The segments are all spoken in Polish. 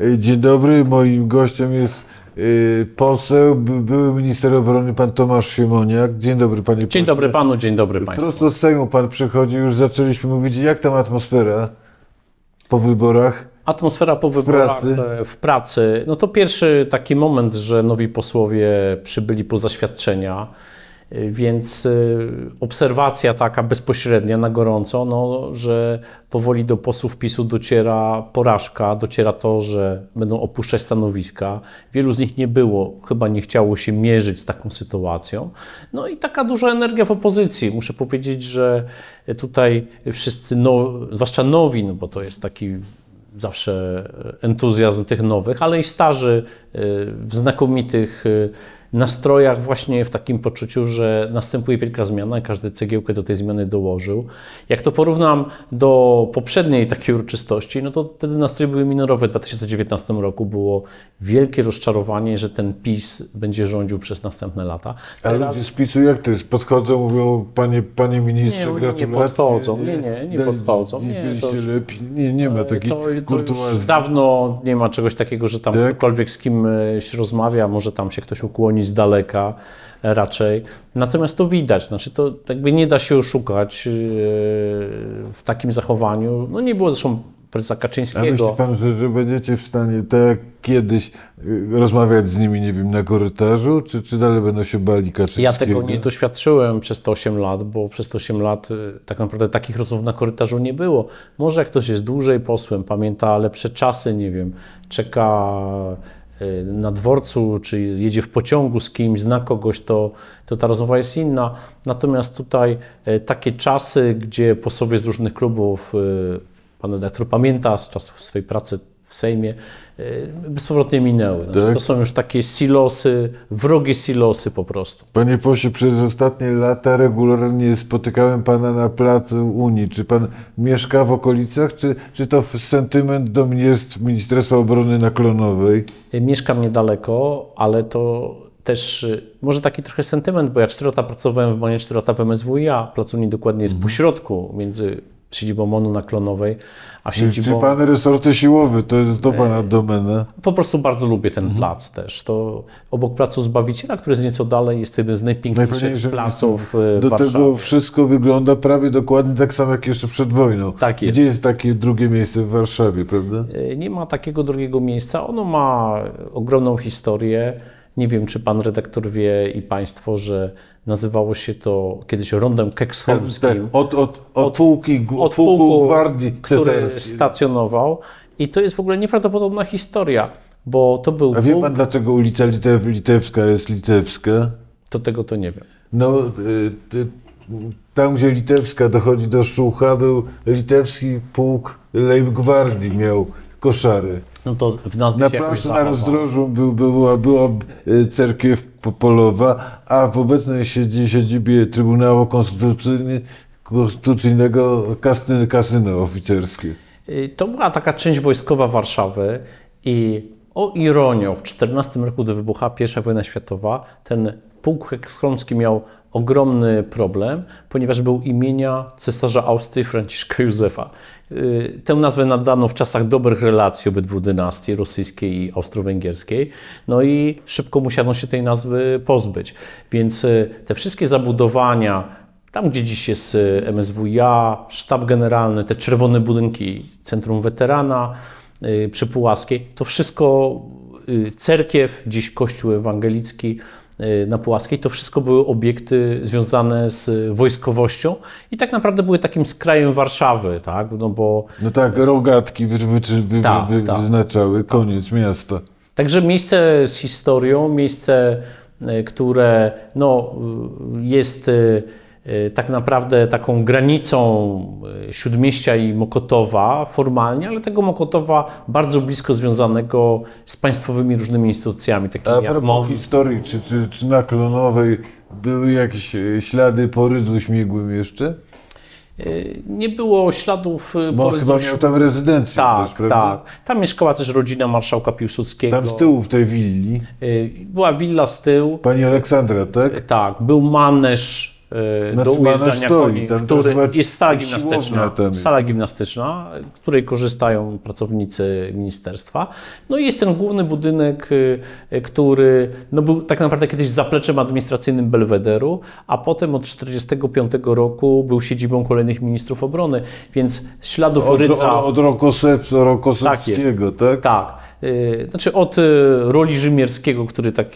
E, dzień dobry, moim gościem jest e, poseł, były minister obrony pan Tomasz Siemoniak. Dzień dobry panie Dzień dobry panu, dzień dobry państwu. Prosto z Sejmu pan przychodzi, już zaczęliśmy mówić, jak tam atmosfera po wyborach? Atmosfera po wyborach w pracy. E, w pracy. No to pierwszy taki moment, że nowi posłowie przybyli po zaświadczenia. Więc y, obserwacja taka bezpośrednia na gorąco, no, że powoli do posłów PiSu dociera porażka, dociera to, że będą opuszczać stanowiska. Wielu z nich nie było, chyba nie chciało się mierzyć z taką sytuacją. No i taka duża energia w opozycji. Muszę powiedzieć, że tutaj wszyscy, no, zwłaszcza nowi, no bo to jest taki zawsze entuzjazm tych nowych, ale i starzy y, w znakomitych y, nastrojach, właśnie w takim poczuciu, że następuje wielka zmiana, każdy cegiełkę do tej zmiany dołożył. Jak to porównam do poprzedniej takiej uroczystości, no to wtedy nastroje były minorowe. W 2019 roku było wielkie rozczarowanie, że ten PiS będzie rządził przez następne lata. Ale ludzie z PiSu jak to jest? Podchodzą, mówią, panie, panie ministrze, nie, gratulacje. Nie podchodzą, nie, nie, nie podchodzą. Nie, nie, to, nie, nie ma takiej to, już dawno nie ma czegoś takiego, że tam tak? ktokolwiek z kimś e, rozmawia, może tam się ktoś ukłoni oni z daleka e, raczej. Natomiast to widać, znaczy to jakby nie da się oszukać e, w takim zachowaniu. No nie było zresztą prezesa Kaczyńskiego. A myśli pan, że, że będziecie w stanie tak kiedyś e, rozmawiać z nimi, nie wiem, na korytarzu, czy, czy dalej będą się bali Kaczyńskiego? Ja tego nie doświadczyłem przez te 8 lat, bo przez te 8 lat tak naprawdę takich rozmów na korytarzu nie było. Może jak ktoś jest dłużej posłem, pamięta lepsze czasy, nie wiem, czeka na dworcu, czy jedzie w pociągu z kimś, zna kogoś, to, to ta rozmowa jest inna. Natomiast tutaj e, takie czasy, gdzie posłowie z różnych klubów, e, pan redaktor pamięta z czasów swojej pracy w Sejmie y, bezpowrotnie minęły. Znaczy, To są już takie silosy, wrogie silosy po prostu. Panie pośle, przez ostatnie lata regularnie spotykałem pana na placu Unii. Czy pan mieszka w okolicach, czy, czy to sentyment do mnie Ministerstwa Obrony na Klonowej? Y, mieszkam niedaleko, ale to też y, może taki trochę sentyment, bo ja cztery lata pracowałem w Bonie, cztery lata w MSWiA. Plac Unii dokładnie jest mhm. pośrodku między siedzibą MONU na Klonowej, a siedzibą... Czyli pan resorty siłowy, to jest do Pana e, domena. Po prostu bardzo lubię ten mhm. plac też. To obok Placu Zbawiciela, który jest nieco dalej, jest jeden z najpiękniejszych placów e, Do Warszawy. tego wszystko wygląda prawie dokładnie tak samo, jak jeszcze przed wojną. Tak jest. Gdzie jest takie drugie miejsce w Warszawie, prawda? E, nie ma takiego drugiego miejsca. Ono ma ogromną historię. Nie wiem, czy pan redaktor wie i państwo, że Nazywało się to kiedyś rondem keksholmskim. Od, od, od, pułki, od pułku gwardii który stacjonował. I to jest w ogóle nieprawdopodobna historia, bo to był... A wie pan, dlaczego ulica Litew, Litewska jest litewska? To tego to nie wiem. No, y, tam gdzie Litewska dochodzi do Szucha, był litewski pułk Leibgwardii, miał koszary. No to w Na placu na rozdrożu był, była, była e, cerkiew polowa, a w obecnej siedzibie Trybunału Konstytucyjnego kasyno, kasyno oficerskie. E, to była taka część wojskowa Warszawy i o ironię, w 14 roku, gdy wybuchła I wojna światowa, ten pułk hekskromski miał ogromny problem, ponieważ był imienia cesarza Austrii Franciszka Józefa. Y, tę nazwę nadano w czasach dobrych relacji obydwu dynastii, rosyjskiej i austro-węgierskiej, no i szybko musiano się tej nazwy pozbyć. Więc y, te wszystkie zabudowania, tam gdzie dziś jest y, MSWiA, sztab generalny, te czerwone budynki, Centrum Weterana przy to wszystko cerkiew, dziś kościół ewangelicki, Y, na płaskiej to wszystko były obiekty związane z wojskowością i tak naprawdę były takim skrajem Warszawy, tak? No, bo, no tak, rogatki wy, wy, wy, ta, wy ta. wyznaczały koniec miasta. Także miejsce z historią, miejsce, y, które no, y, jest Y, tak naprawdę taką granicą y, Śródmieścia i Mokotowa formalnie, ale tego Mokotowa bardzo blisko związanego z państwowymi różnymi instytucjami. Takimi A propos Mom... historii, czy, czy, czy na Klonowej były jakieś e, ślady poryzu śmigłym jeszcze? Y, nie było śladów Bo chyba miał tam rezydencję tak, też, Tak, tam mieszkała też rodzina marszałka Piłsudskiego. Tam z tyłu w tej willi? Była willa z tyłu. Pani Aleksandra, tak? Tak, był maneż E, do ujeżdżania koni, który jest sala gimnastyczna, sala gimnastyczna, której korzystają pracownicy ministerstwa. No i jest ten główny budynek, y, y, który no był tak naprawdę kiedyś zapleczem administracyjnym Belwederu, a potem od 1945 roku był siedzibą kolejnych ministrów obrony, więc śladów od, ryca... Od, rokosowskiego, tak, tak, tak? Tak. Znaczy od roli Rzymierskiego, który tak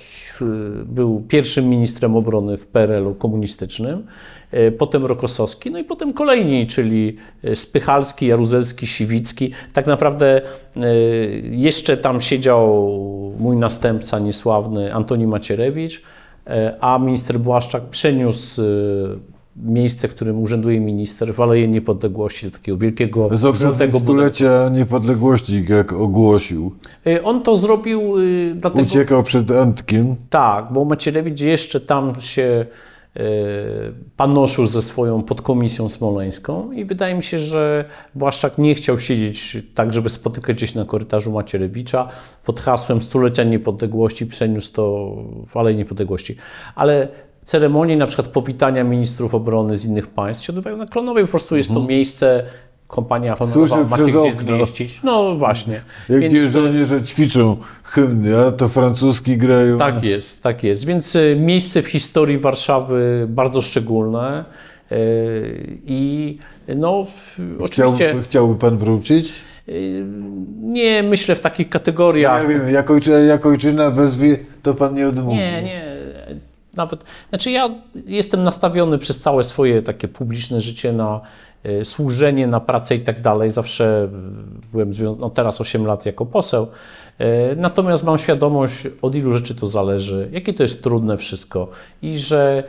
był pierwszym ministrem obrony w PRL-u komunistycznym, e, potem Rokosowski, no i potem kolejni, czyli e, Spychalski, Jaruzelski, Siwicki. Tak naprawdę e, jeszcze tam siedział mój następca niesławny Antoni Macierewicz, a minister Błaszczak przeniósł miejsce, w którym urzęduje minister, w Aleje Niepodległości, do takiego wielkiego, żółtego stulecia budynku. niepodległości, jak ogłosił. Y, on to zrobił y, dlatego... Uciekał przed Antkiem. Tak, bo Macierewicz jeszcze tam się y, panoszył ze swoją podkomisją smoleńską i wydaje mi się, że Błaszczak nie chciał siedzieć tak, żeby spotykać gdzieś na korytarzu Macierewicza. Pod hasłem stulecia niepodległości przeniósł to w Aleje Niepodległości. Ale ceremonie na przykład powitania ministrów obrony z innych państw się odbywają na Klonowie. Po prostu jest to mhm. miejsce, kompania honorowa ma się gdzie no. zmieścić. No właśnie. Jak Więc... E, żołnierze ćwiczą hymny, a to francuski grają. Tak jest, tak jest. Więc e, miejsce w historii Warszawy bardzo szczególne. E, I no, oczywiście. Chciałby, chciałby pan wrócić? Nie myślę w takich kategoriach. No ja wiem, jak ojczyna, jak ojczyna wezwie, to pan nie odmówi. Nie, nie nawet, znaczy ja jestem nastawiony przez całe swoje takie publiczne życie na e, służenie, na pracę i tak dalej. Zawsze e, byłem, no teraz 8 lat jako poseł, e, natomiast mam świadomość, od ilu rzeczy to zależy, jakie to jest trudne wszystko i że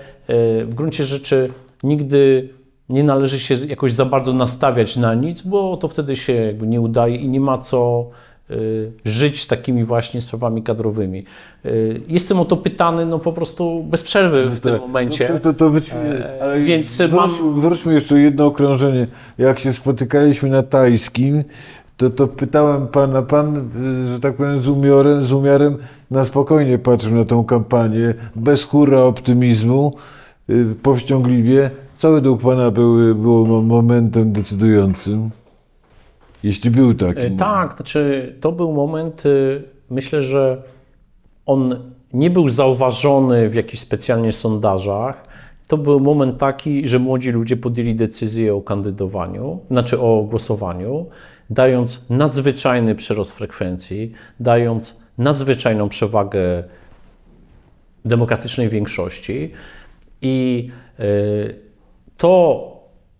w gruncie rzeczy nigdy nie należy się jakoś za bardzo nastawiać na nic, bo to wtedy się jakby nie udaje i nie ma co Y, żyć takimi właśnie sprawami kadrowymi. Y, jestem o to pytany no po prostu bez przerwy w tak. tym momencie. To, to, to być, e, ale Więc wróć, mam... wróćmy jeszcze jedno okrążenie. Jak się spotykaliśmy na tajskim, to, to pytałem pana, pan, y, że tak powiem, z umiarem, z umiarem na spokojnie patrzył na tą kampanię, bez hura optymizmu, powściągliwie. Cały według pana był było momentem decydującym? Jeśli był taki. Moment. Tak, znaczy to był moment, y, myślę, że on nie był zauważony w jakichś specjalnie sondażach. To był moment taki, że młodzi ludzie podjęli decyzję o kandydowaniu, znaczy o głosowaniu, dając nadzwyczajny przyrost frekwencji, dając nadzwyczajną przewagę demokratycznej większości. I y, to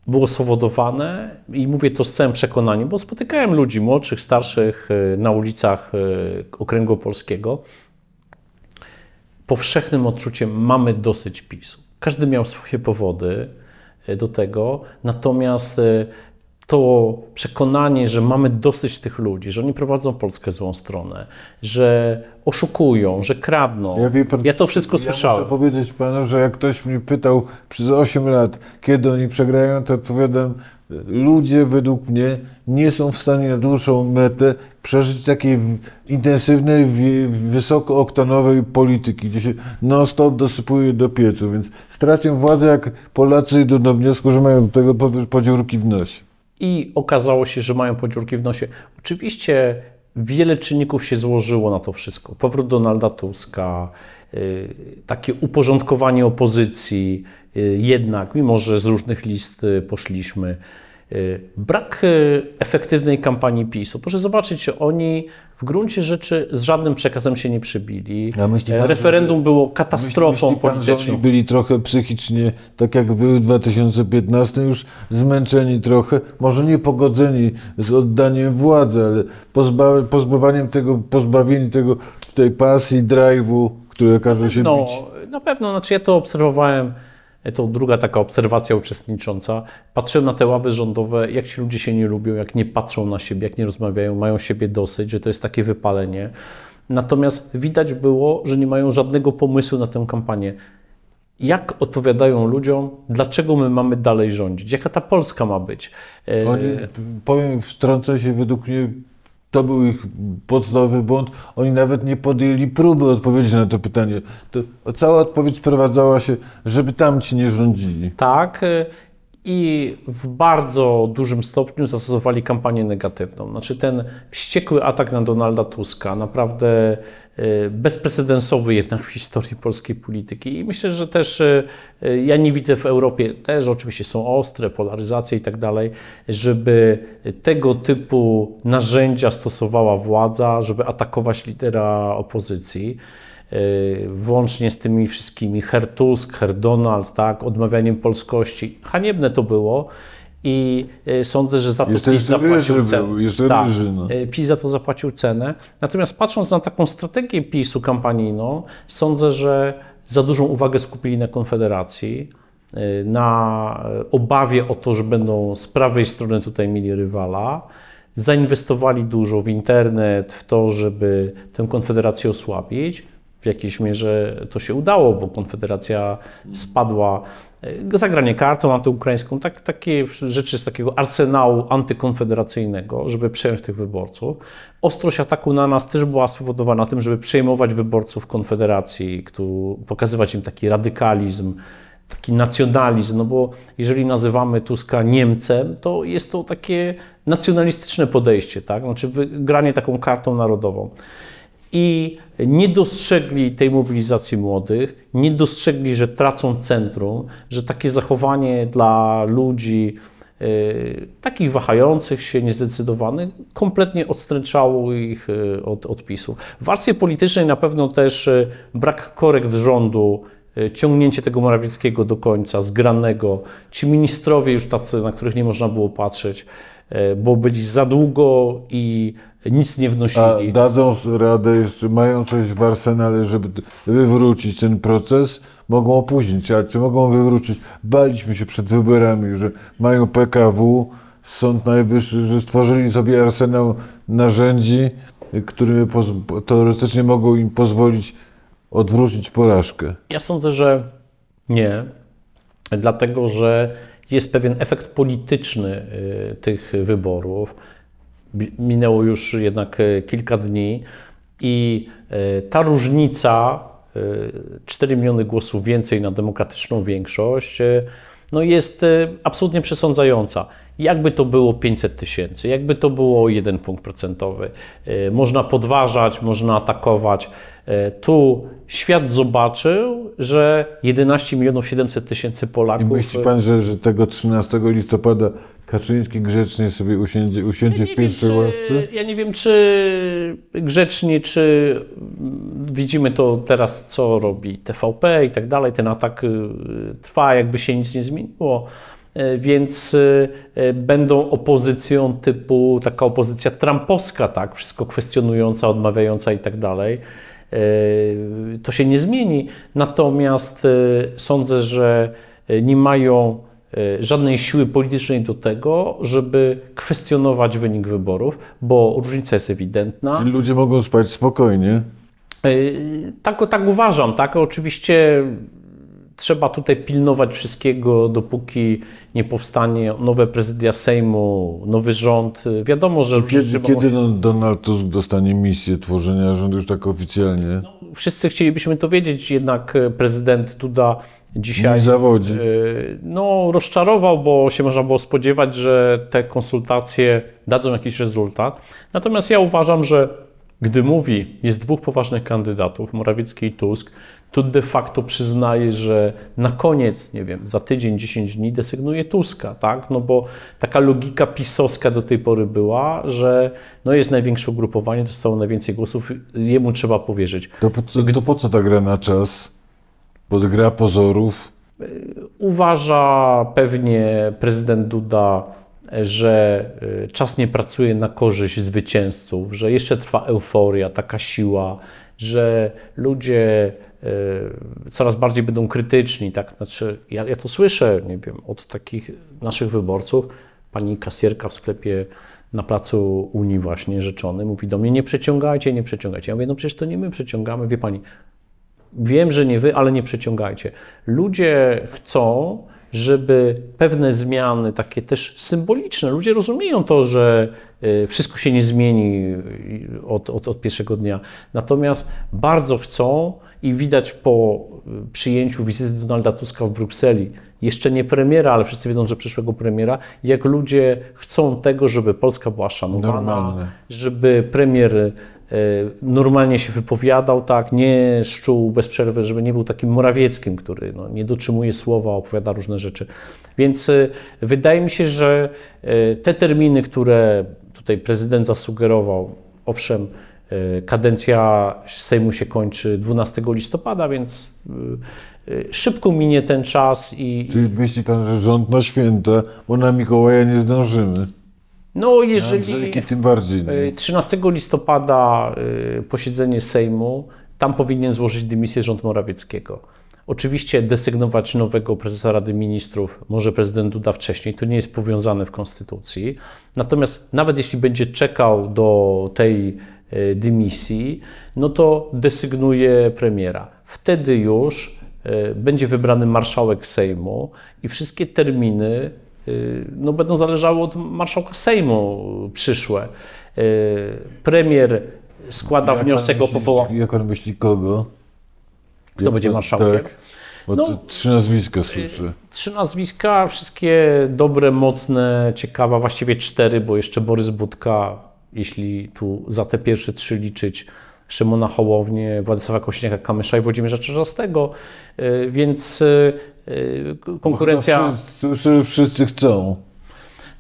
było spowodowane, i mówię to z całym przekonaniem, bo spotykałem ludzi młodszych, starszych e, na ulicach e, okręgu polskiego, powszechnym odczuciem mamy dosyć PiSu. Każdy miał swoje powody e, do tego, natomiast to przekonanie, że mamy dosyć tych ludzi, że oni prowadzą Polskę złą stronę, że oszukują, że kradną. Ja, pan, ja to wszystko ja słyszałem. Muszę powiedzieć panu, że jak ktoś mnie pytał przez 8 lat, kiedy oni przegrają, to odpowiadam, ludzie według mnie nie są w stanie na dłuższą metę przeżyć takiej intensywnej, wysokooktonowej polityki, gdzie się non-stop dosypuje do piecu, więc stracią władzę, jak Polacy idą do wniosku, że mają do tego podziurki w nosie i okazało się, że mają podziurki w nosie. Oczywiście wiele czynników się złożyło na to wszystko. Powrót Donalda Tuska, y, takie uporządkowanie opozycji, y, jednak, mimo że z różnych list y, poszliśmy, brak efektywnej kampanii PiSu. Proszę zobaczyć, oni w gruncie rzeczy z żadnym przekazem się nie przybili. Ja e, pan, Referendum było katastrofą myśli pan, polityczną. Że byli trochę psychicznie, tak jak wy w 2015, już zmęczeni trochę, może nie pogodzeni z oddaniem władzy, ale pozba, pozbawaniem tego, pozbawieni tego, tej pasji, drive'u, które każe się no, Na pewno, znaczy ja to obserwowałem to druga taka obserwacja uczestnicząca. Patrzę na te ławy rządowe, jak ci ludzie się nie lubią, jak nie patrzą na siebie, jak nie rozmawiają, mają siebie dosyć, że to jest takie wypalenie. Natomiast widać było, że nie mają żadnego pomysłu na tę kampanię. Jak odpowiadają ludziom, dlaczego my mamy dalej rządzić? Jaka ta Polska ma być? E, Oni, powiem, wtrącę się, według mnie to był ich podstawowy błąd. Oni nawet nie podjęli próby odpowiedzi na to pytanie. To cała odpowiedź sprowadzała się, żeby tamci nie rządzili. Tak. Y, i w bardzo dużym stopniu zastosowali kampanię negatywną. Znaczy ten wściekły atak na Donalda Tuska, naprawdę e, bezprecedensowy jednak w historii polskiej polityki. I myślę, że też e, e, ja nie widzę w Europie, też oczywiście są ostre polaryzacje i tak dalej, żeby tego typu narzędzia stosowała władza, żeby atakować lidera opozycji. Y, włącznie z tymi wszystkimi Hertusk, Herdonald, tak, odmawianiem polskości. Haniebne to było i y, sądzę, że za to Jeszcze PiS zapłacił cenę. Jeszcze tak, no. Y, PiS za to zapłacił cenę. Natomiast patrząc na taką strategię PiSu kampanijną, sądzę, że za dużą uwagę skupili na Konfederacji, na obawie o to, że będą z prawej strony tutaj mieli rywala. Zainwestowali dużo w internet, w to, żeby tę konfederację osłabić w jakiejś mierze to się udało, bo Konfederacja spadła. E, zagranie kartą antyukraińską, tak, takie rzeczy z takiego arsenału antykonfederacyjnego, żeby przejąć tych wyborców. Ostrość ataku na nas też była spowodowana tym, żeby przejmować wyborców Konfederacji, który, pokazywać im taki radykalizm, taki nacjonalizm, no bo jeżeli nazywamy Tuska Niemcem, to jest to takie nacjonalistyczne podejście, tak? Znaczy granie taką kartą narodową i nie dostrzegli tej mobilizacji młodych, nie dostrzegli, że tracą centrum, że takie zachowanie dla ludzi y, takich wahających się, niezdecydowanych, kompletnie odstręczało ich y, od odpisu. W warstwie politycznej na pewno też y, brak korekt rządu y, ciągnięcie tego Morawieckiego do końca, zgranego, ci ministrowie już tacy, na których nie można było patrzeć, E, bo byli za długo i nic nie wnosili. A dadzą radę jeszcze, mają coś w arsenale, żeby wywrócić ten proces? Mogą opóźnić, ale czy mogą wywrócić? Baliśmy się przed wyborami, że mają PKW, Sąd Najwyższy, że stworzyli sobie arsenał narzędzi, które teoretycznie mogą im pozwolić odwrócić porażkę. Ja sądzę, że nie, dlatego że jest pewien efekt polityczny y, tych wyborów. Minęło już jednak e, kilka dni i e, ta różnica 4 e, miliony głosów więcej na demokratyczną większość no jest absolutnie przesądzająca. Jakby to było 500 tysięcy, jakby to było jeden punkt procentowy. E, można podważać, można atakować. E, tu świat zobaczył, że 11 milionów 700 tysięcy Polaków. I myśli pan, że, że tego 13 listopada Kaczyński grzecznie sobie usiądzie, usiądzie ja w pierwszej ławce? Ja nie wiem, czy grzecznie, czy mm, widzimy to teraz, co robi TVP i tak dalej. Ten atak y, trwa, jakby się nic nie zmieniło. E, więc e, e, będą opozycją typu taka opozycja trampowska, tak, wszystko kwestionująca, odmawiająca i tak dalej. To się nie zmieni. Natomiast sądzę, że nie mają żadnej siły politycznej do tego, żeby kwestionować wynik wyborów, bo różnica jest ewidentna. Czyli ludzie mogą spać spokojnie. Tak, tak uważam, tak. Oczywiście trzeba tutaj pilnować wszystkiego, dopóki nie powstanie nowe prezydia Sejmu, nowy rząd. Wiadomo, że Kiedy, kiedy Donald Tusk dostanie misję tworzenia rządu już tak oficjalnie? No, wszyscy chcielibyśmy to wiedzieć, jednak e, prezydent tuda dzisiaj. Nie zawodzi. E, no, rozczarował, bo się można było spodziewać, że te konsultacje dadzą jakiś rezultat. Natomiast ja uważam, że gdy mówi, jest dwóch poważnych kandydatów, Morawiecki i Tusk, to de facto przyznaje, że na koniec, nie wiem, za tydzień, 10 dni desygnuje Tuska, tak? No bo taka logika pisowska do tej pory była, że no jest największe ugrupowanie, dostało najwięcej głosów, jemu trzeba powierzyć. To po co, to po co ta gra na czas? Bo gra pozorów? Y, uważa pewnie prezydent Duda, e, że y, czas nie pracuje na korzyść zwycięzców, że jeszcze trwa euforia, taka siła, że ludzie Y, coraz bardziej będą krytyczni. Tak? Znaczy, ja, ja to słyszę, nie wiem, od takich naszych wyborców. Pani kasierka w sklepie na placu Unii właśnie rzeczony mówi do mnie, nie przeciągajcie, nie przeciągajcie. Ja mówię, no przecież to nie my przeciągamy, wie Pani, wiem, że nie Wy, ale nie przeciągajcie. Ludzie chcą, żeby pewne zmiany, takie też symboliczne, ludzie rozumieją to, że y, wszystko się nie zmieni y, od, od, od pierwszego dnia, natomiast bardzo chcą, i widać po y, przyjęciu wizyty Donalda Tuska w Brukseli, jeszcze nie premiera, ale wszyscy wiedzą, że przyszłego premiera, jak ludzie chcą tego, żeby Polska była szanowana, Normalne. żeby premier y, normalnie się wypowiadał, tak, nie szczuł bez przerwy, żeby nie był takim Morawieckim, który no, nie dotrzymuje słowa, opowiada różne rzeczy. Więc y, wydaje mi się, że te terminy, które tutaj prezydent zasugerował, owszem, E, kadencja Sejmu się kończy 12 listopada, więc e, e, szybko minie ten czas i. Czyli myśli pan, że rząd na święta, bo na Mikołaja nie zdążymy. No, jeżeli. Ja, tym bardziej. Nie? 13 listopada posiedzenie Sejmu, tam powinien złożyć dymisję rząd Morawieckiego. Oczywiście desygnować nowego prezesa Rady Ministrów może prezydent Duda wcześniej, to nie jest powiązane w konstytucji. Natomiast nawet jeśli będzie czekał do tej E, dymisji, no to desygnuje premiera. Wtedy już e, będzie wybrany marszałek Sejmu i wszystkie terminy e, no, będą zależały od marszałka Sejmu przyszłe. Premier składa jak wniosek myśli, o powołanie. Jak on myśli kogo? Kto jak będzie no, marszałkiem? Tak. Bo no, trzy nazwiska słyszy. Trzy nazwiska, wszystkie dobre, mocne, ciekawe, właściwie cztery, bo jeszcze Borys Budka jeśli tu za te pierwsze trzy liczyć Szymona Hołownię, Władysława Kośniaka, Kamysza i Włodzimierza Czerzastego, y, więc y, y, no, konkurencja... No, wszyscy, wszyscy chcą.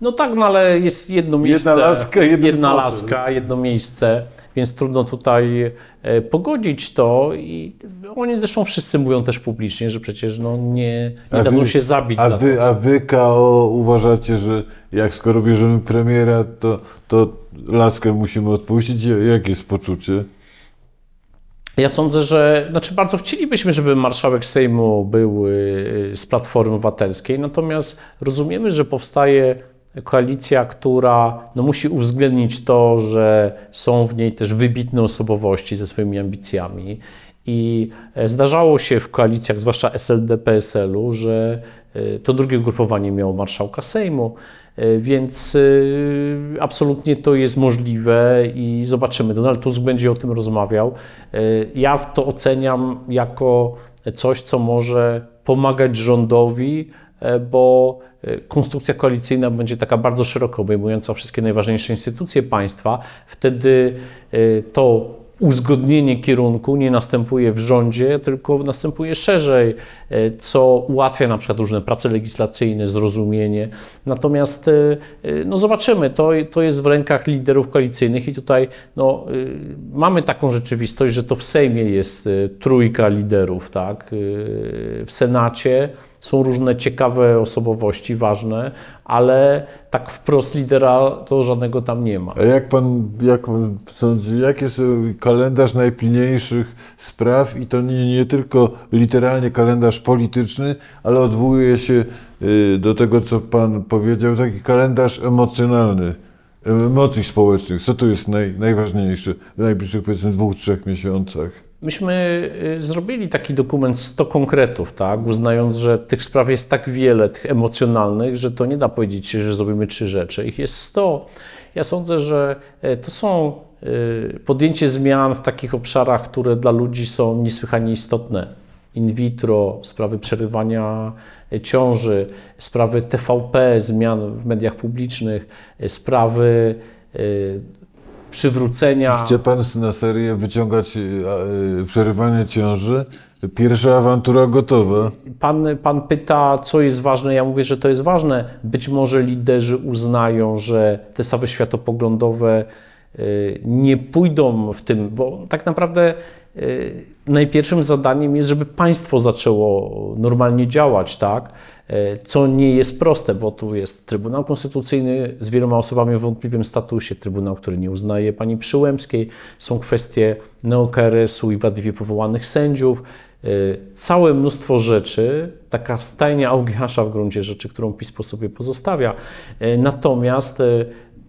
No tak, no ale jest jedno miejsce. Jedna laska, jedna laska, jedno miejsce, więc trudno tutaj e, pogodzić to. I oni zresztą wszyscy mówią też publicznie, że przecież no nie, nie dadzą się zabić. A, za wy, a wy, KO, uważacie, że jak skoro bierzemy premiera, to, to laskę musimy odpuścić. Jakie jest poczucie? Ja sądzę, że znaczy bardzo chcielibyśmy, żeby marszałek Sejmu był y, z Platformy Obywatelskiej, natomiast rozumiemy, że powstaje koalicja, która no, musi uwzględnić to, że są w niej też wybitne osobowości ze swoimi ambicjami. I e, zdarzało się w koalicjach, zwłaszcza SLD-PSL-u, że e, to drugie ugrupowanie miało marszałka Sejmu. E, więc e, absolutnie to jest możliwe i zobaczymy. Donald Tusk będzie o tym rozmawiał. E, ja to oceniam jako coś, co może pomagać rządowi, bo konstrukcja koalicyjna będzie taka bardzo szeroko obejmująca wszystkie najważniejsze instytucje państwa. Wtedy to uzgodnienie kierunku nie następuje w rządzie, tylko następuje szerzej, e, co ułatwia na przykład różne prace legislacyjne, zrozumienie. Natomiast e, e, no zobaczymy, to, to jest w rękach liderów koalicyjnych i tutaj no, mamy taką rzeczywistość, że to w Sejmie jest trójka liderów, tak? w Senacie są różne ciekawe osobowości, ważne, ale tak wprost lidera to żadnego tam nie ma. A jak pan, jak pan sądzi, jaki jest e, kalendarz najpilniejszych spraw i to nie, nie tylko literalnie kalendarz polityczny, ale odwołuje się e, do tego, co pan powiedział, taki kalendarz emocjonalny emocji społecznych. Co tu jest naj, najważniejsze w najbliższych, powiedzmy, dwóch, trzech miesiącach? Myśmy y, zrobili taki dokument 100 konkretów, tak, uznając, że tych spraw jest tak wiele, tych emocjonalnych, że to nie da powiedzieć, że zrobimy trzy rzeczy. Ich jest 100. Ja sądzę, że e, to są y, podjęcie zmian w takich obszarach, które dla ludzi są niesłychanie istotne. In vitro, sprawy przerywania e, ciąży, sprawy TVP, zmian w mediach publicznych, e, sprawy przywrócenia. Gdzie pan na serię wyciągać e, e, przerywanie ciąży? Pierwsza awantura gotowa. Pan, pan pyta, co jest ważne. Ja mówię, że to jest ważne. Być może liderzy uznają, że te stawy światopoglądowe e, nie pójdą w tym, bo tak naprawdę najpierwszym zadaniem jest, żeby państwo zaczęło normalnie działać, tak? E, co nie jest proste, bo tu jest Trybunał Konstytucyjny z wieloma osobami w wątpliwym statusie, Trybunał, który nie uznaje pani Przyłębskiej, są kwestie neokarysu i wadliwie powołanych sędziów, e, całe mnóstwo rzeczy, taka stajnia augiasza w gruncie rzeczy, którą PiS po sobie pozostawia. E, natomiast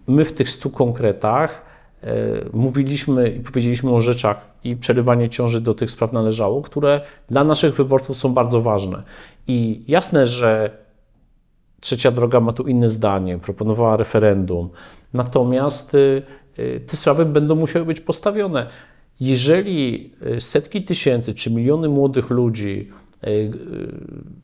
my w tych stu konkretach E, mówiliśmy i powiedzieliśmy o rzeczach i przerywanie ciąży do tych spraw należało, które dla naszych wyborców są bardzo ważne. I jasne, że trzecia droga ma tu inne zdanie, proponowała referendum. Natomiast y, y, te sprawy będą musiały być postawione. Jeżeli y, setki tysięcy czy miliony młodych ludzi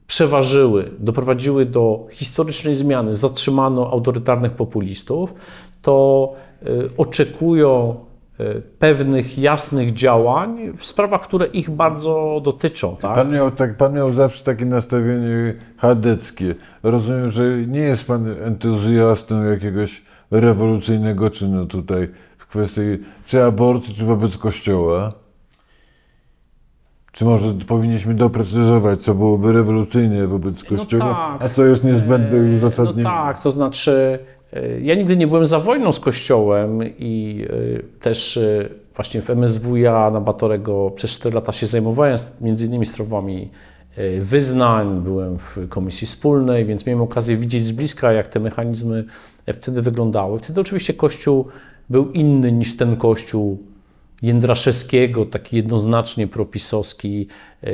przeważyły, doprowadziły do historycznej zmiany, zatrzymano autorytarnych populistów, to Y, oczekują y, pewnych jasnych działań w sprawach, które ich bardzo dotyczą. Tak? Pan, miał, tak, pan miał zawsze takie nastawienie chadeckie. Rozumiem, że nie jest pan entuzjastą jakiegoś rewolucyjnego czynu tutaj w kwestii czy aborcji, czy wobec Kościoła. Czy może powinniśmy doprecyzować, co byłoby rewolucyjne wobec no Kościoła, no tak. a co jest niezbędne i e, no uzasadnione? No tak, to znaczy E, ja nigdy nie byłem za wojną z Kościołem i e, też e, właśnie w MSWiA na Batorego przez 4 lata się zajmowałem, między innymi sprawami wyznań, byłem w komisji wspólnej, więc miałem okazję widzieć z bliska, jak te mechanizmy wtedy wyglądały. Wtedy oczywiście Kościół był inny niż ten Kościół Jędraszewskiego, taki jednoznacznie propisowski,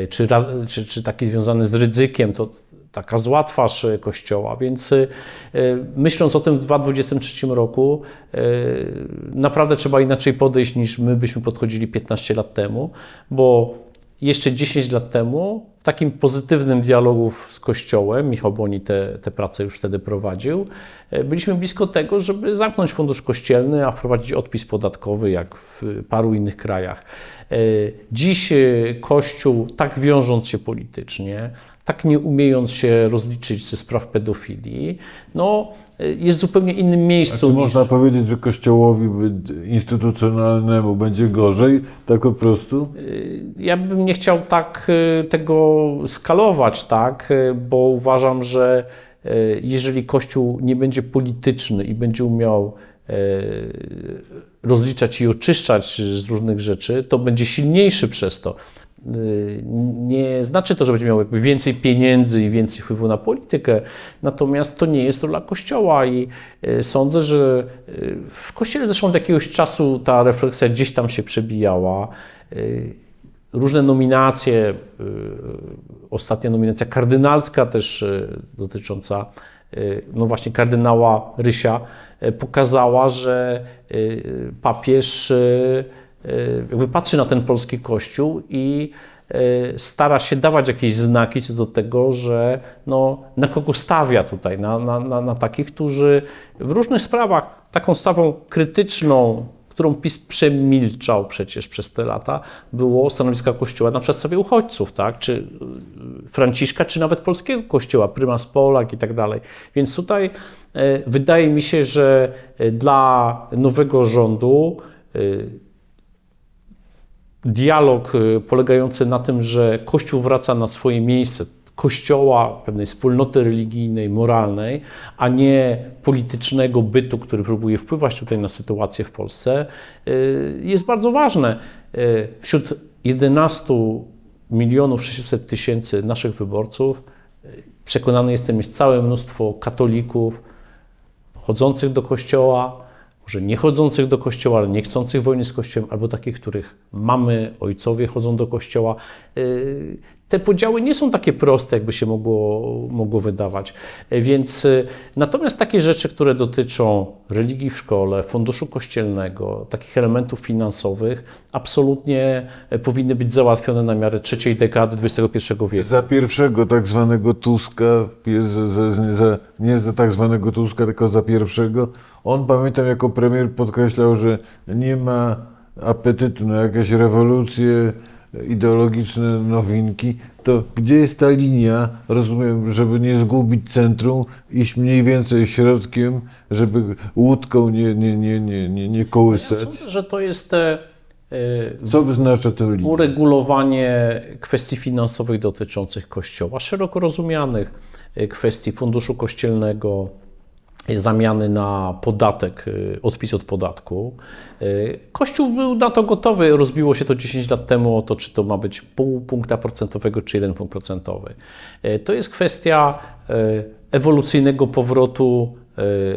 czy, czy, czy taki związany z ryzykiem, to taka zła twarz e, Kościoła. Więc e, e, myśląc o tym w 2023 roku, naprawdę trzeba inaczej podejść niż my byśmy podchodzili 15 lat temu, bo jeszcze 10 lat temu w takim pozytywnym dialogu z Kościołem, Michał Boni te, te prace już wtedy prowadził, byliśmy blisko tego, żeby zamknąć fundusz kościelny, a wprowadzić odpis podatkowy, jak w paru innych krajach. E, dziś e, Kościół, tak wiążąc się politycznie, tak nie umiejąc się rozliczyć ze spraw pedofilii, no, e, jest w zupełnie innym miejscu. Czy niż... można powiedzieć, że Kościołowi instytucjonalnemu będzie gorzej, tak po prostu? Ja bym nie chciał tak tego skalować, tak, bo uważam, że jeżeli Kościół nie będzie polityczny i będzie umiał E, rozliczać i oczyszczać z różnych rzeczy, to będzie silniejszy przez to. E, nie znaczy to, że będzie miał jakby więcej pieniędzy i więcej wpływu na politykę, natomiast to nie jest rola Kościoła i e, sądzę, że w Kościele zresztą od jakiegoś czasu ta refleksja gdzieś tam się przebijała. Różne nominacje, ostatnia nominacja kardynalska też dotycząca Y, no właśnie kardynała Rysia, y, pokazała, że y, papież jakby patrzy na ten polski kościół i stara się dawać jakieś znaki co do tego, że no, na kogo stawia tutaj, na, na, na, na takich, którzy w różnych sprawach taką stawą krytyczną, którą PiS przemilczał przecież przez te lata, było stanowiska Kościoła na przedstawie uchodźców, tak? czy y, Franciszka, czy nawet polskiego Kościoła, prymas Polak i tak dalej. Więc tutaj y, wydaje mi się, że y, dla nowego rządu dialog polegający na tym, że Kościół wraca na swoje miejsce, kościoła, pewnej wspólnoty religijnej, moralnej, a nie politycznego bytu, który próbuje wpływać tutaj na sytuację w Polsce, y, jest bardzo ważne. Y, wśród 11 milionów 600 tysięcy naszych wyborców y, przekonany jestem, jest całe mnóstwo katolików chodzących do kościoła, może nie chodzących do kościoła, ale nie chcących wojny z kościołem, albo takich, których mamy, ojcowie chodzą do kościoła te podziały nie są takie proste, jakby się mogło, mogło wydawać. E, więc e, natomiast takie rzeczy, które dotyczą religii w szkole, funduszu kościelnego, takich elementów finansowych, absolutnie e, powinny być załatwione na miarę trzeciej dekady XXI wieku. Za pierwszego tak zwanego Tuska, nie, za, nie za tak zwanego Tuska, tylko za pierwszego, on pamiętam jako premier podkreślał, że nie ma apetytu na jakieś rewolucje, ideologiczne nowinki, to gdzie jest ta linia, rozumiem, żeby nie zgubić centrum, iść mniej więcej środkiem, żeby łódką nie, nie, nie, nie, nie, nie kołysać? Ja sądzę, że to jest te, yy, Co wyznacza tę linię? Uregulowanie kwestii finansowych dotyczących Kościoła, szeroko rozumianych e, kwestii funduszu kościelnego, zamiany na podatek, y, odpis od podatku. Y, Kościół był na to gotowy, rozbiło się to 10 lat temu o to, czy to ma być pół punkta procentowego, czy jeden punkt procentowy. Y, to jest kwestia ewolucyjnego powrotu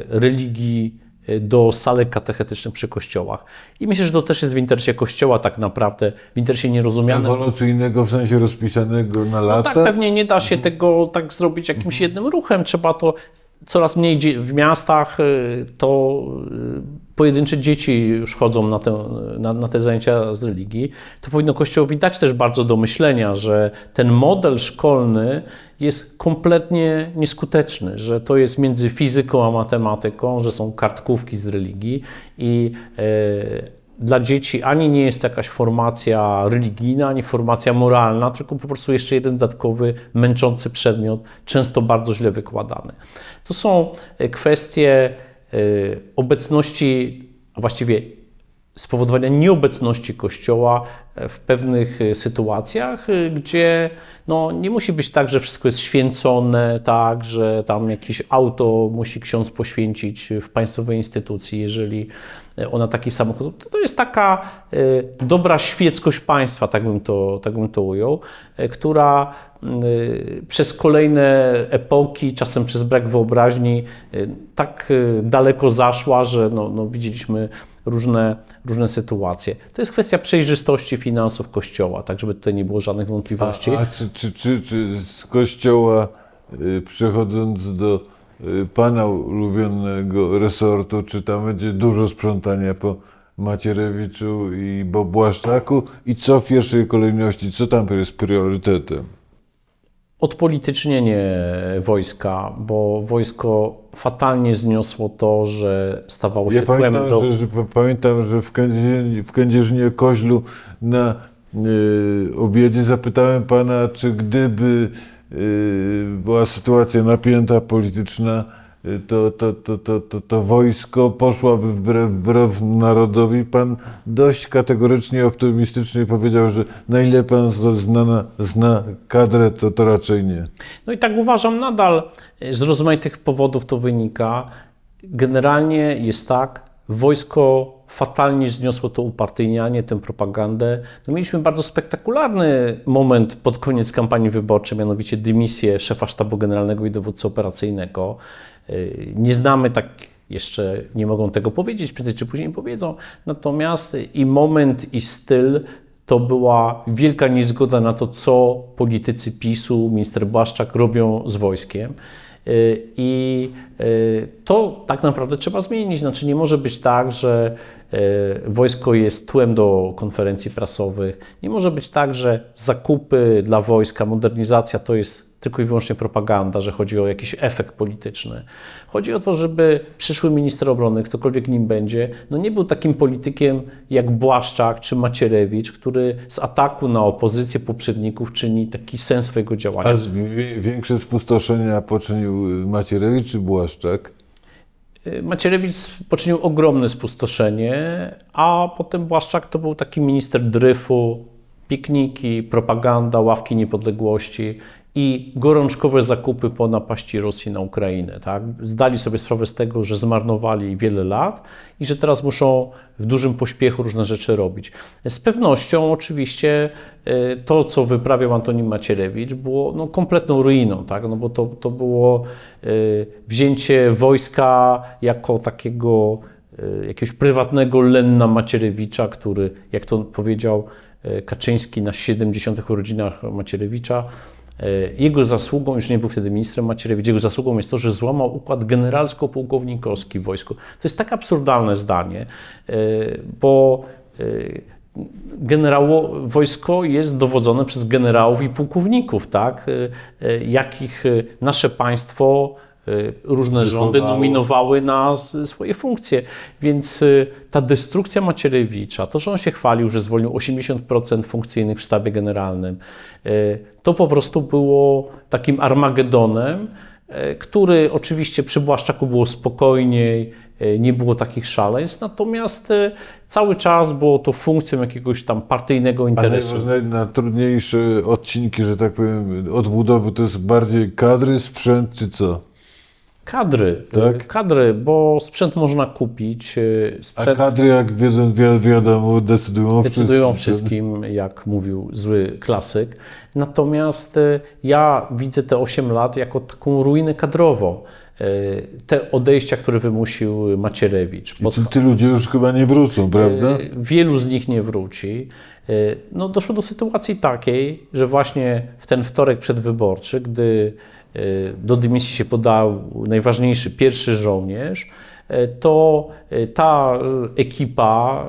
religii Y, do salek katechetycznych przy kościołach. I myślę, że to też jest w interesie kościoła tak naprawdę, w interesie nierozumianym. Ewolucyjnego w sensie rozpisanego na no lata? No tak, pewnie nie da się tego tak zrobić jakimś mhm. jednym ruchem. Trzeba to coraz mniej w miastach y, to y, pojedyncze dzieci już chodzą na te, na, na te zajęcia z religii, to powinno Kościołowi dać też bardzo do myślenia, że ten model szkolny jest kompletnie nieskuteczny, że to jest między fizyką a matematyką, że są kartkówki z religii i e, dla dzieci ani nie jest to jakaś formacja religijna, ani formacja moralna, tylko po prostu jeszcze jeden dodatkowy, męczący przedmiot, często bardzo źle wykładany. To są e, kwestie Y, obecności, a właściwie spowodowania nieobecności Kościoła e, w pewnych e, sytuacjach, y, gdzie no, nie musi być tak, że wszystko jest święcone, tak, że tam jakieś auto musi ksiądz poświęcić w państwowej instytucji, jeżeli E, ona taki samochód. To jest taka e, dobra świeckość państwa, tak bym to, tak bym to ujął, e, która mm, przez kolejne epoki, czasem przez brak wyobraźni, tak daleko zaszła, że no, no widzieliśmy różne, różne sytuacje. To jest kwestia przejrzystości finansów Kościoła, tak żeby tutaj nie było żadnych wątpliwości. A, a czy, czy, czy, czy z Kościoła, y, przechodząc do Y, pana ulubionego resortu, czy tam będzie dużo sprzątania po Macierewiczu i Bobłaszczaku i co w pierwszej kolejności, co tam jest priorytetem? Odpolitycznienie wojska, bo wojsko fatalnie zniosło to, że stawało się ja pamiętam, tłem do... Że, że, pamiętam, że w Kędzierzynie, w Kędzierzynie Koźlu na y, obiedzie zapytałem pana, czy gdyby Yy, była sytuacja napięta polityczna, yy, to, to, to, to, to, to wojsko poszłoby wbrew, wbrew narodowi. Pan dość kategorycznie, optymistycznie powiedział, że na ile pan znana, zna kadrę, to, to raczej nie. No i tak uważam nadal. Yy, z rozmaitych powodów to wynika. Generalnie jest tak, Wojsko fatalnie zniosło to upartyjnianie, tę propagandę. No mieliśmy bardzo spektakularny moment pod koniec kampanii wyborczej, mianowicie dymisję szefa sztabu generalnego i dowódcy operacyjnego. Y, nie znamy tak jeszcze nie mogą tego powiedzieć, przecież czy później powiedzą. Natomiast i moment, i styl to była wielka niezgoda na to, co politycy PiSu, minister Błaszczak robią z wojskiem. Y, I y, to tak naprawdę trzeba zmienić. Znaczy, nie może być tak, że y, wojsko jest tłem do konferencji prasowych. Nie może być tak, że zakupy dla wojska, modernizacja to jest tylko i wyłącznie propaganda, że chodzi o jakiś efekt polityczny. Chodzi o to, żeby przyszły minister obrony, ktokolwiek nim będzie, no nie był takim politykiem jak Błaszczak czy Macierewicz, który z ataku na opozycję poprzedników czyni taki sens swojego działania. A większe spustoszenia poczynił y, Macierewicz czy Błaszczak? Y, Macierewicz poczynił ogromne spustoszenie, a potem Błaszczak to był taki minister dryfu, pikniki, propaganda, ławki niepodległości i gorączkowe zakupy po napaści Rosji na Ukrainę. Tak? Zdali sobie sprawę z tego, że zmarnowali wiele lat i że teraz muszą w dużym pośpiechu różne rzeczy robić. Z pewnością oczywiście e, to, co wyprawiał Antoni Macierewicz, było no, kompletną ruiną, tak? no, bo to, to było e, wzięcie wojska jako takiego e, jakiegoś prywatnego Lenna Macierewicza, który, jak to powiedział Kaczyński na 70. urodzinach Macierewicza, E, jego zasługą, już nie był wtedy ministrem Macierewicz, jego zasługą jest to, że złamał układ generalsko-pułkownikowski w wojsku. To jest tak absurdalne zdanie, e, bo e, generało, wojsko jest dowodzone przez generałów i pułkowników, tak? jakich nasze państwo Y, różne rządy nominowały na swoje funkcje. Więc y, ta destrukcja Macierewicza, to, że on się chwalił, że zwolnił 80% funkcyjnych w sztabie generalnym, y, to po prostu było takim Armagedonem, który oczywiście przy Błaszczaku było spokojniej, nie było takich szaleństw, natomiast cały czas było to funkcją jakiegoś tam partyjnego interesu. A najtrudniejsze odcinki, że tak powiem, odbudowy to jest bardziej kadry, sprzęt czy co? Kadry, tak? kadry, bo sprzęt można kupić. Y, sprzęt... A kadry, jak wiadomo, decydują o wszystkim. Decydują o wszystkim, jak mówił zły klasyk. Natomiast y, ja widzę te 8 lat jako taką ruinę kadrową y, te odejścia, które wymusił Macierewicz. Pod... Ci ludzie już chyba nie wrócą, prawda? Wielu z nich nie wróci. No, doszło do sytuacji takiej, że właśnie w ten wtorek przedwyborczy, gdy E, do dymisji się podał najważniejszy pierwszy żołnierz, e, to e, ta ekipa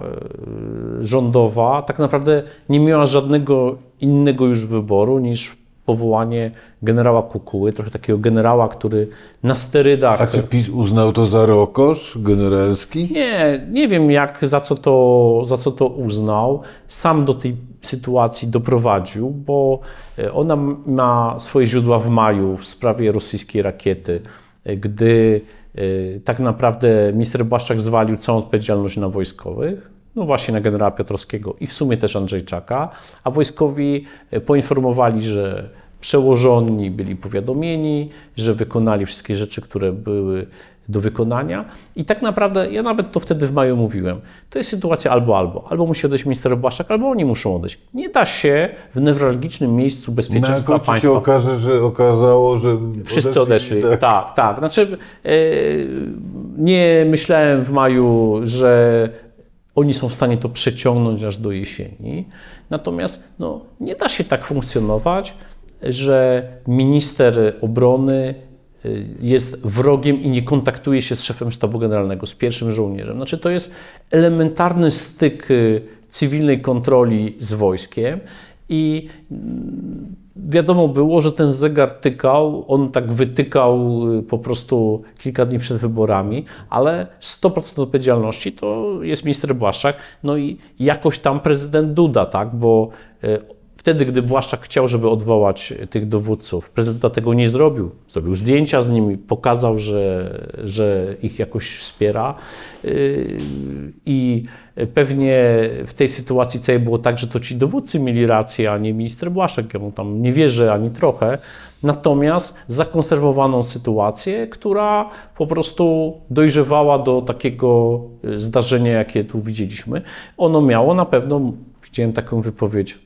rządowa tak naprawdę nie miała żadnego innego już wyboru niż powołanie generała Kukuły, trochę takiego generała, który na sterydach... A czy PiS uznał to za rokosz generalski? Nie, nie wiem jak, za co to, za co to uznał. Sam do tej sytuacji doprowadził, bo e, ona ma swoje źródła w maju w sprawie rosyjskiej rakiety, e, gdy e, tak naprawdę minister Błaszczak zwalił całą odpowiedzialność na wojskowych, no właśnie na generała Piotrowskiego i w sumie też Andrzejczaka, a wojskowi e, poinformowali, że przełożonni byli powiadomieni, że wykonali wszystkie rzeczy, które były do wykonania. I tak naprawdę, ja nawet to wtedy w maju mówiłem, to jest sytuacja albo albo. Albo musi odejść minister Błaszczak, albo oni muszą odejść. Nie da się w newralgicznym miejscu bezpieczeństwa Na państwa... się okaże, że okazało, że... Wszyscy odeszli, tak, tak. tak. Znaczy, yy, nie myślałem w maju, że oni są w stanie to przeciągnąć aż do jesieni. Natomiast no, nie da się tak funkcjonować, że minister obrony y, jest wrogiem i nie kontaktuje się z szefem sztabu generalnego, z pierwszym żołnierzem. Znaczy, to jest elementarny styk y, cywilnej kontroli z wojskiem i mm, wiadomo było, że ten zegar tykał, on tak wytykał y, po prostu kilka dni przed wyborami, ale 100% odpowiedzialności to jest minister Błaszczak, no i jakoś tam prezydent Duda, tak, bo y, Wtedy, gdy Błaszczak chciał, żeby odwołać tych dowódców, prezydent tego nie zrobił. Zrobił zdjęcia z nimi, pokazał, że, że ich jakoś wspiera. Yy, I pewnie w tej sytuacji całej było tak, że to ci dowódcy mieli rację, a nie minister Błaszczak. Ja mu tam nie wierzę ani trochę. Natomiast zakonserwowaną sytuację, która po prostu dojrzewała do takiego yy, zdarzenia, jakie tu widzieliśmy. Ono miało na pewno, widziałem taką wypowiedź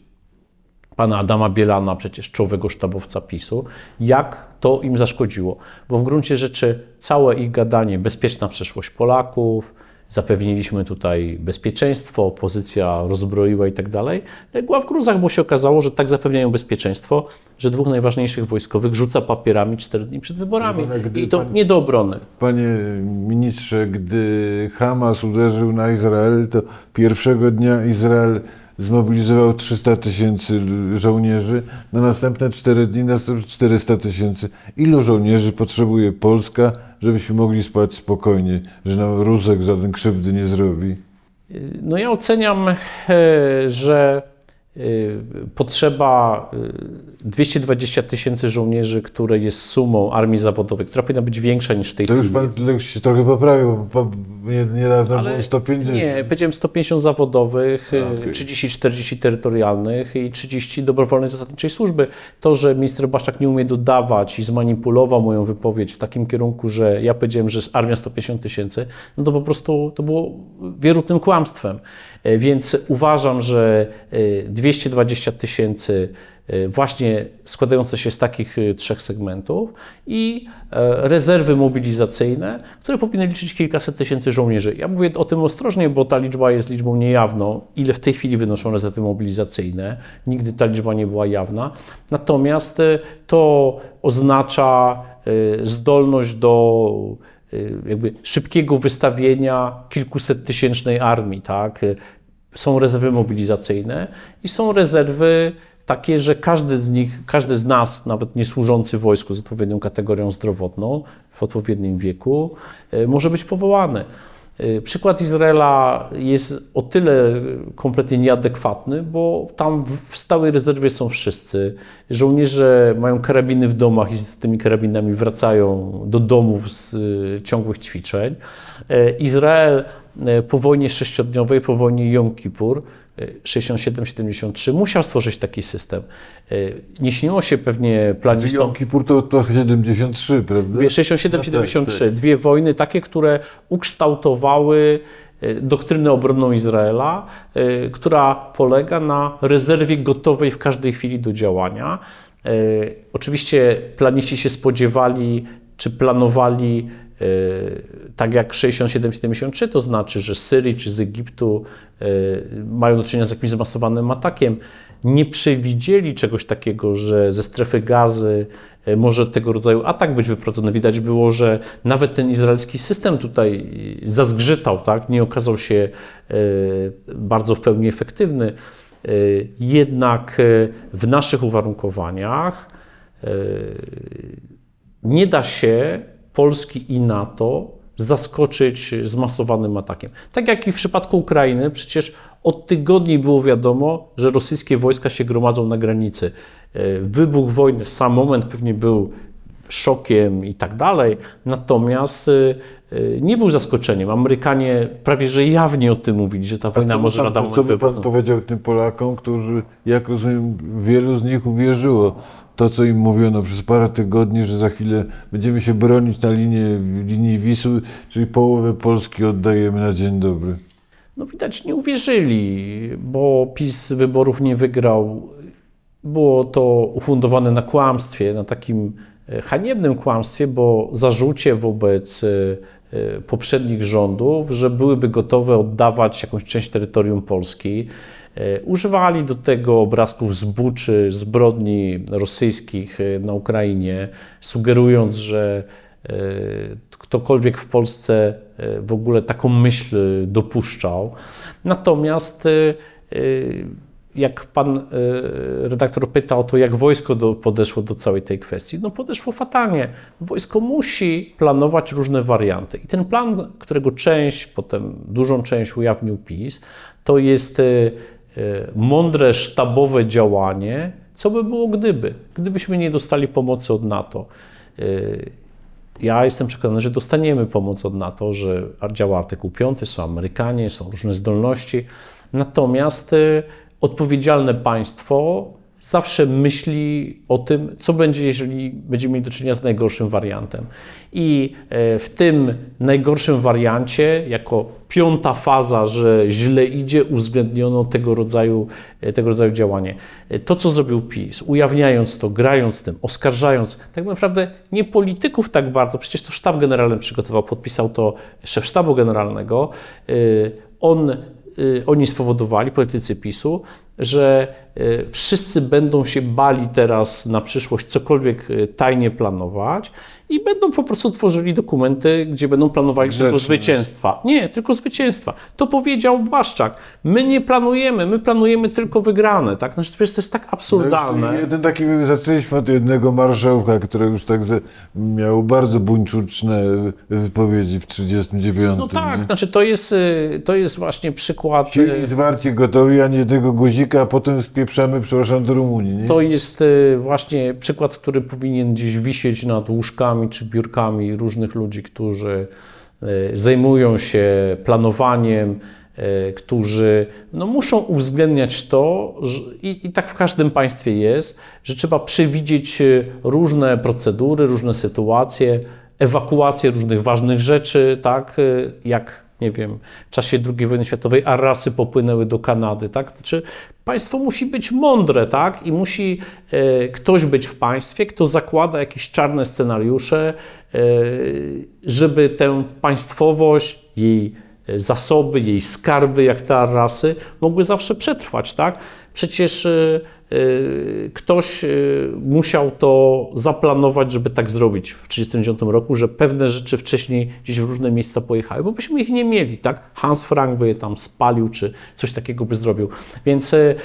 pana Adama Bielana, przecież czołowego sztabowca PiSu, jak to im zaszkodziło. Bo w gruncie rzeczy całe ich gadanie bezpieczna przeszłość Polaków, zapewniliśmy tutaj bezpieczeństwo, opozycja rozbroiła i tak dalej. Legła w gruzach, bo się okazało, że tak zapewniają bezpieczeństwo, że dwóch najważniejszych wojskowych rzuca papierami cztery dni przed wyborami. I to pan, nie do obrony. Panie ministrze, gdy Hamas uderzył na Izrael, to pierwszego dnia Izrael zmobilizował 300 tysięcy żołnierzy, na następne 4 dni następne 400 tysięcy. Ilu żołnierzy potrzebuje Polska, żebyśmy mogli spać spokojnie, że nam Rusek żaden krzywdy nie zrobi? No ja oceniam, e, że Y, potrzeba 220 y, tysięcy żołnierzy, które jest sumą armii zawodowej, która powinna być większa niż w tej chwili. To już pan się trochę poprawił, niedawno Ale było 150. Nie, powiedziałem 150 zawodowych, y, okay. 30-40 terytorialnych i 30 dobrowolnej zasadniczej służby. To, że minister Baszczak nie umie dodawać i zmanipulował moją wypowiedź w takim kierunku, że ja powiedziałem, że jest armia 150 tysięcy, no to po prostu to było wierutnym kłamstwem. E, więc uważam, że 220 e, tysięcy e, właśnie składające się z takich trzech segmentów i rezerwy mobilizacyjne, które powinny liczyć kilkaset tysięcy żołnierzy. Ja mówię o tym ostrożnie, bo ta liczba jest liczbą niejawną. Ile w tej chwili wynoszą rezerwy mobilizacyjne? Nigdy ta liczba nie była jawna. Natomiast to oznacza zdolność do jakby szybkiego wystawienia kilkuset tysięcznej armii, tak? są rezerwy mobilizacyjne i są rezerwy takie, że każdy z nich, każdy z nas, nawet nie służący wojsku z odpowiednią kategorią zdrowotną, w odpowiednim wieku, e, może być powołany. Y, przykład Izraela jest o tyle kompletnie nieadekwatny, bo tam w stałej rezerwie są wszyscy. Żołnierze mają karabiny w domach i z tymi karabinami wracają do domów z y, ciągłych ćwiczeń. Y, Izrael po wojnie sześciodniowej, po wojnie Jom Kippur, 67-73 musiał stworzyć taki system. E, nie śniło się pewnie planistom... Jom Kippur to, to 73, prawda? 67-73, no tak. dwie wojny takie, które ukształtowały e, doktrynę obronną Izraela, e, która polega na rezerwie gotowej w każdej chwili do działania. Oczywiście planiści się spodziewali czy planowali tak jak 67-73, to znaczy, że z Syrii czy z Egiptu e, mają do czynienia z jakimś zmasowanym atakiem. Nie przewidzieli czegoś takiego, że ze strefy gazy e, może tego rodzaju atak być wyprowadzony. Widać było, że nawet ten izraelski system tutaj e, zazgrzytał, tak? nie okazał się bardzo w pełni efektywny. Jednak w naszych uwarunkowaniach nie da się Polski i NATO zaskoczyć zmasowanym atakiem. Tak jak i w przypadku Ukrainy, przecież od tygodni było wiadomo, że rosyjskie wojska się gromadzą na granicy. E, wybuch wojny, sam moment pewnie był szokiem i tak dalej. Natomiast y, y, nie był zaskoczeniem. Amerykanie prawie że jawnie o tym mówili, że ta wojna może lada Co by pan powiedział tym Polakom, którzy, jak rozumiem, wielu z nich uwierzyło to, co im mówiono przez parę tygodni, że za chwilę będziemy się bronić na linie, linii Wisły, czyli połowę Polski oddajemy na dzień dobry. No widać, nie uwierzyli, bo PiS wyborów nie wygrał. Było to ufundowane na kłamstwie, na takim E, haniebnym kłamstwie, bo zarzucie wobec e, e, poprzednich rządów, że byłyby gotowe oddawać jakąś część terytorium Polski. Używali do tego obrazków zbuczy, zbrodni rosyjskich na Ukrainie, sugerując, że ktokolwiek w Polsce w ogóle taką myśl dopuszczał. Natomiast jak pan e, redaktor pyta o to, jak wojsko do, podeszło do całej tej kwestii, no podeszło fatalnie. Wojsko musi planować różne warianty. I ten plan, którego część, potem dużą część ujawnił PiS, to jest e, e, mądre sztabowe działanie, co by było gdyby, gdybyśmy nie dostali pomocy od NATO. Ja jestem przekonany, że dostaniemy pomoc od NATO, że działa artykuł 5, są Amerykanie, są różne zdolności. Natomiast odpowiedzialne państwo zawsze myśli o tym, co będzie, jeżeli będziemy mieli do czynienia z najgorszym wariantem. I e, w tym najgorszym wariancie, jako piąta faza, że źle idzie, uwzględniono tego rodzaju, e, tego rodzaju działanie. E, to, co zrobił PiS, ujawniając to, grając tym, oskarżając tak naprawdę nie polityków tak bardzo, przecież to sztab generalny przygotował, podpisał to szef sztabu generalnego. On Y, oni spowodowali, politycy PiSu, że y, wszyscy będą się bali teraz na przyszłość cokolwiek y, tajnie planować i będą po prostu tworzyli dokumenty, gdzie będą planowali Grzecznie. tylko zwycięstwa. Nie, tylko zwycięstwa. To powiedział Błaszczak. My nie planujemy, my planujemy tylko wygrane. Tak? Znaczy, to jest tak absurdalne. No jeden taki, zaczęliśmy od jednego marszałka, który już tak miał bardzo buńczuczne wypowiedzi w 1939. No tak, nie? znaczy to jest, y, to jest właśnie przykład... Chcieli y, zwarcie gotowi, a nie jednego guzika, a potem spieprzamy, przepraszam, do Rumunii. Nie? To jest y, właśnie przykład, który powinien gdzieś wisieć nad łóżkami czy biurkami różnych ludzi, którzy y, zajmują się planowaniem, y, którzy no, muszą uwzględniać to, że, i, i, tak w każdym państwie jest, że trzeba przewidzieć y, różne procedury, różne sytuacje, ewakuację różnych ważnych rzeczy, tak jak nie wiem, w czasie II wojny światowej a rasy popłynęły do Kanady, tak? Znaczy, państwo musi być mądre, tak? I musi e, ktoś być w państwie, kto zakłada jakieś czarne scenariusze, e, żeby tę państwowość, jej e, zasoby, jej skarby, jak te rasy, mogły zawsze przetrwać, tak? Przecież... E, Y, ktoś y, musiał to zaplanować, żeby tak zrobić w 1939 roku, że pewne rzeczy wcześniej gdzieś w różne miejsca pojechały, bo byśmy ich nie mieli, tak? Hans Frank by je tam spalił, czy coś takiego by zrobił. Więc y,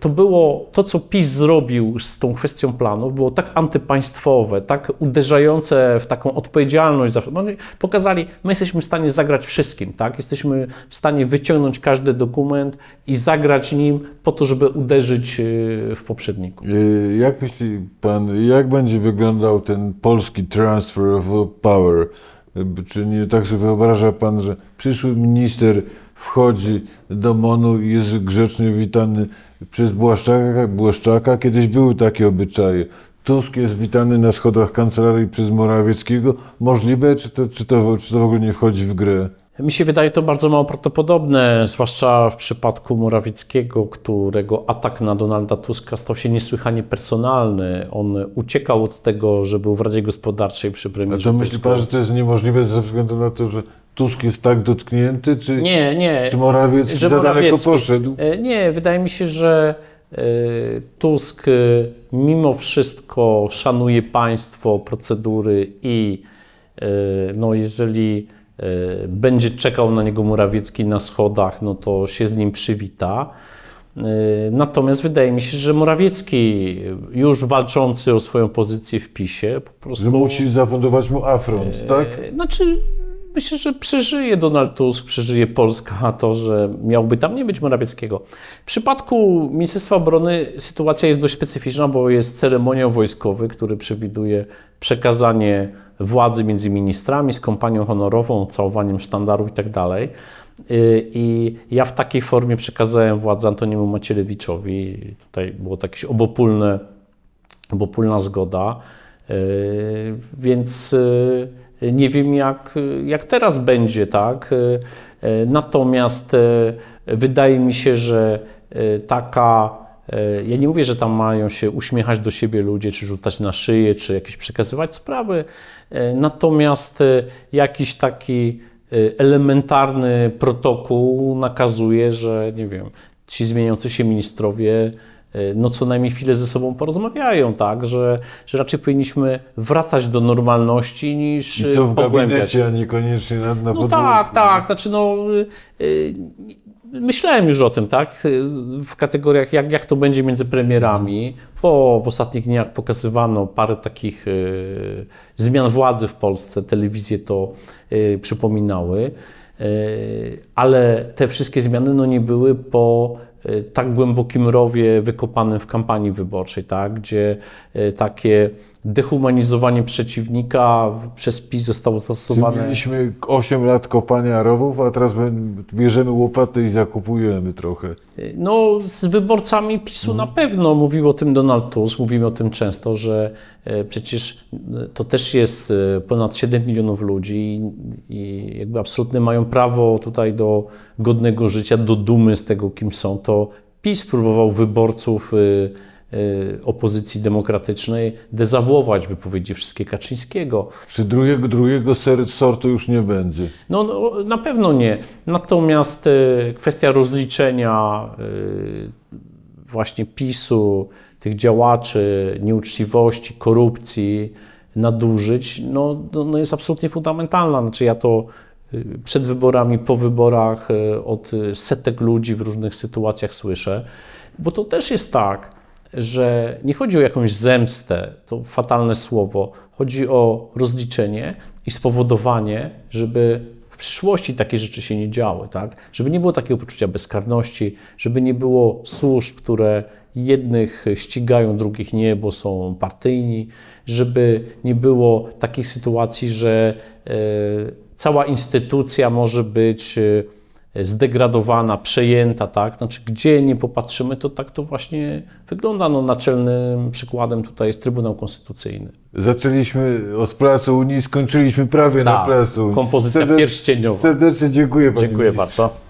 to było, to co PiS zrobił z tą kwestią planów, było tak antypaństwowe, tak uderzające w taką odpowiedzialność no, pokazali, my jesteśmy w stanie zagrać wszystkim, tak? Jesteśmy w stanie wyciągnąć każdy dokument i zagrać nim po to, żeby uderzyć w poprzedniku. Y, jak myśli Pan, jak będzie wyglądał ten polski transfer of power? Czy nie tak sobie wyobraża Pan, że przyszły minister wchodzi do MONU i jest grzecznie witany przez Błaszczaka, Błaszczaka. Kiedyś były takie obyczaje. Tusk jest witany na schodach kancelarii przez Morawieckiego. Możliwe, czy to, czy to, czy to w ogóle nie wchodzi w grę? Mi się wydaje to bardzo mało prawdopodobne, zwłaszcza w przypadku Morawieckiego, którego atak na Donalda Tuska stał się niesłychanie personalny. On uciekał od tego, że był w Radzie Gospodarczej przy premierze. A to myśli pan, że to jest niemożliwe ze względu na to, że Tusk jest tak dotknięty, czy, nie, nie, czy Morawiecki że za daleko poszedł? E, nie, wydaje mi się, że e, Tusk e, mimo wszystko szanuje państwo, procedury i no jeżeli E, będzie czekał na niego Murawiecki na schodach, no to się z nim przywita. E, natomiast wydaje mi się, że Morawiecki, e, już walczący o swoją pozycję w PiSie, po prostu. Że no musi zafundować mu afront, tak? Znaczy, myślę, że przeżyje Donald Tusk, przeżyje Polska to, że miałby tam nie być Morawieckiego. W przypadku Ministerstwa Obrony sytuacja jest dość specyficzna, bo jest ceremoniał wojskowy, który przewiduje przekazanie władzy między ministrami z kompanią honorową, całowaniem sztandaru itd. Tak I ja w takiej formie przekazałem władzę Antoniemu Macierewiczowi. Tutaj było to jakieś obopólne, obopólna zgoda. Yy, więc yy, nie wiem, jak, jak teraz będzie, tak? Natomiast e, wydaje mi się, że e, taka. E, ja nie mówię, że tam mają się uśmiechać do siebie ludzie, czy rzucać na szyję, czy jakieś przekazywać sprawy. Natomiast jakiś taki elementarny protokół nakazuje, że nie wiem, ci zmieniający się ministrowie Y, no co najmniej chwilę ze sobą porozmawiają, tak, że, że raczej powinniśmy wracać do normalności niż I to w y, gabinecie, a niekoniecznie na, na No tak, tak, znaczy no... Yy, myślałem już o tym, tak? W kategoriach, jak, jak to będzie między premierami, bo w ostatnich dniach pokazywano parę takich y, zmian władzy w Polsce, telewizje to y, przypominały, y, ale te wszystkie zmiany no, nie były po Y, tak głębokim rowie wykopanym w kampanii wyborczej, tak, gdzie y, takie dehumanizowanie przeciwnika przez PiS zostało zastosowane. mieliśmy 8 lat kopania rowów, a teraz bierzemy łopaty i zakupujemy trochę. No, z wyborcami PiSu na mhm. pewno mówił o tym Donald Tusk, mówimy o tym często, że e, przecież e, to też jest e, ponad 7 milionów ludzi i jakby absolutnie mają prawo tutaj do godnego życia, do dumy z tego, kim są. To PiS próbował wyborców Y, opozycji demokratycznej dezawuować wypowiedzi wszystkie Kaczyńskiego. Czy drugiego, drugiego sortu już nie będzie? No, no na pewno nie. Natomiast y, kwestia rozliczenia y, właśnie PiSu, tych działaczy, nieuczciwości, korupcji, nadużyć, no, no, no jest absolutnie fundamentalna. Znaczy ja to y, przed wyborami, po wyborach y, od setek ludzi w różnych sytuacjach słyszę, bo to też jest tak, że nie chodzi o jakąś zemstę, to fatalne słowo, chodzi o rozliczenie i spowodowanie, żeby w przyszłości takie rzeczy się nie działy, tak? Żeby nie było takiego poczucia bezkarności, żeby nie było służb, które jednych ścigają, drugich nie, bo są partyjni, żeby nie było takich sytuacji, że e, cała instytucja może być e, zdegradowana, przejęta, tak? Znaczy, gdzie nie popatrzymy, to tak to właśnie wygląda. No, naczelnym przykładem tutaj jest Trybunał Konstytucyjny. Zaczęliśmy od pracy Unii, skończyliśmy prawie na tak, pracy Unii. kompozycja Serdecz, pierścieniowa. Serdecznie dziękuję Panie Dziękuję bardzo.